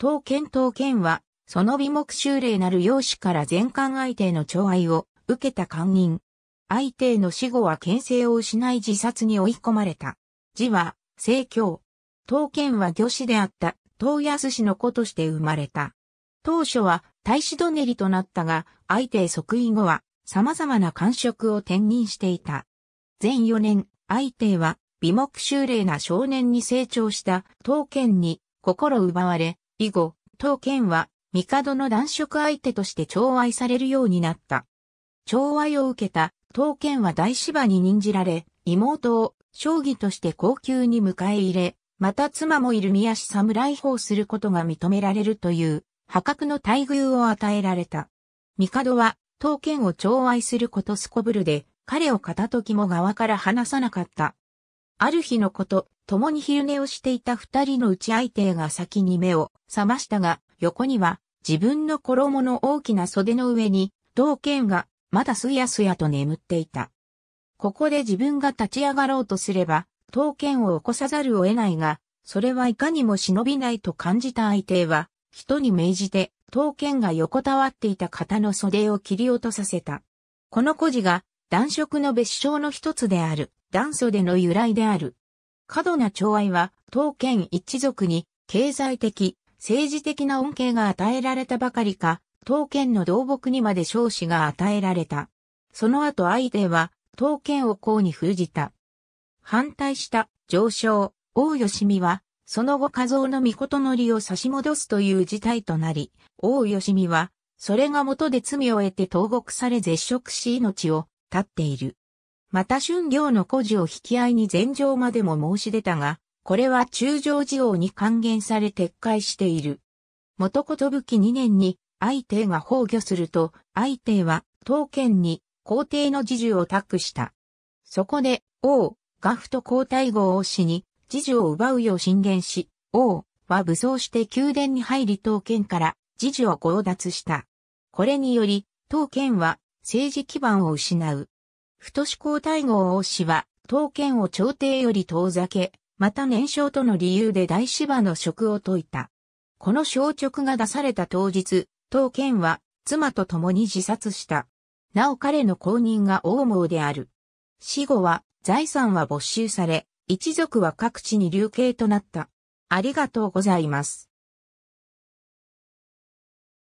当県当県は、その美目修例なる容姿から全官相手の寵愛を受けた官人。相手の死後は牽制を失い自殺に追い込まれた。字は、聖教。当県は御師であった、東安氏の子として生まれた。当初は大使どねりとなったが、相手即位後は様々な官職を転任していた。前4年、相手は美目修例な少年に成長した当県に心奪われ、以後、刀剣は、帝の男色相手として寵愛されるようになった。寵愛を受けた、刀剣は大芝に任じられ、妹を、将棋として高級に迎え入れ、また妻もいる宮氏侍法することが認められるという、破格の待遇を与えられた。帝は、刀剣を寵愛することすこぶるで、彼を片時も側から離さなかった。ある日のこと、共に昼寝をしていた二人のうち相手が先に目を覚ましたが、横には自分の衣の大きな袖の上に、道剣がまだすやすやと眠っていた。ここで自分が立ち上がろうとすれば、刀剣を起こさざるを得ないが、それはいかにも忍びないと感じた相手は、人に命じて、刀剣が横たわっていた方の袖を切り落とさせた。この故事が、男色の別称の一つである、男袖の由来である。過度な寵愛は、刀剣一族に、経済的、政治的な恩恵が与えられたばかりか、刀剣の動牧にまで少子が与えられた。その後相手は、刀剣を公に封じた。反対した上昇、王吉見は、その後家蔵の御事の利を差し戻すという事態となり、王吉見は、それが元で罪を得て投獄され絶食し命を絶っている。また春行の故事を引き合いに前上までも申し出たが、これは中条寺王に還元され撤回している。元ことぶき2年に、相帝が崩御すると、相帝は、刀剣に、皇帝の侍従を託した。そこで、王、ガフと皇太后を死に、侍従を奪うよう進言し、王は武装して宮殿に入り刀剣から侍従を強奪した。これにより、刀剣は政治基盤を失う。ふとし公大号王氏は、刀剣を朝廷より遠ざけ、また年少との理由で大芝の職を解いた。この消直が出された当日、刀剣は妻と共に自殺した。なお彼の後任が王毛である。死後は財産は没収され、一族は各地に流刑となった。ありがとうございます。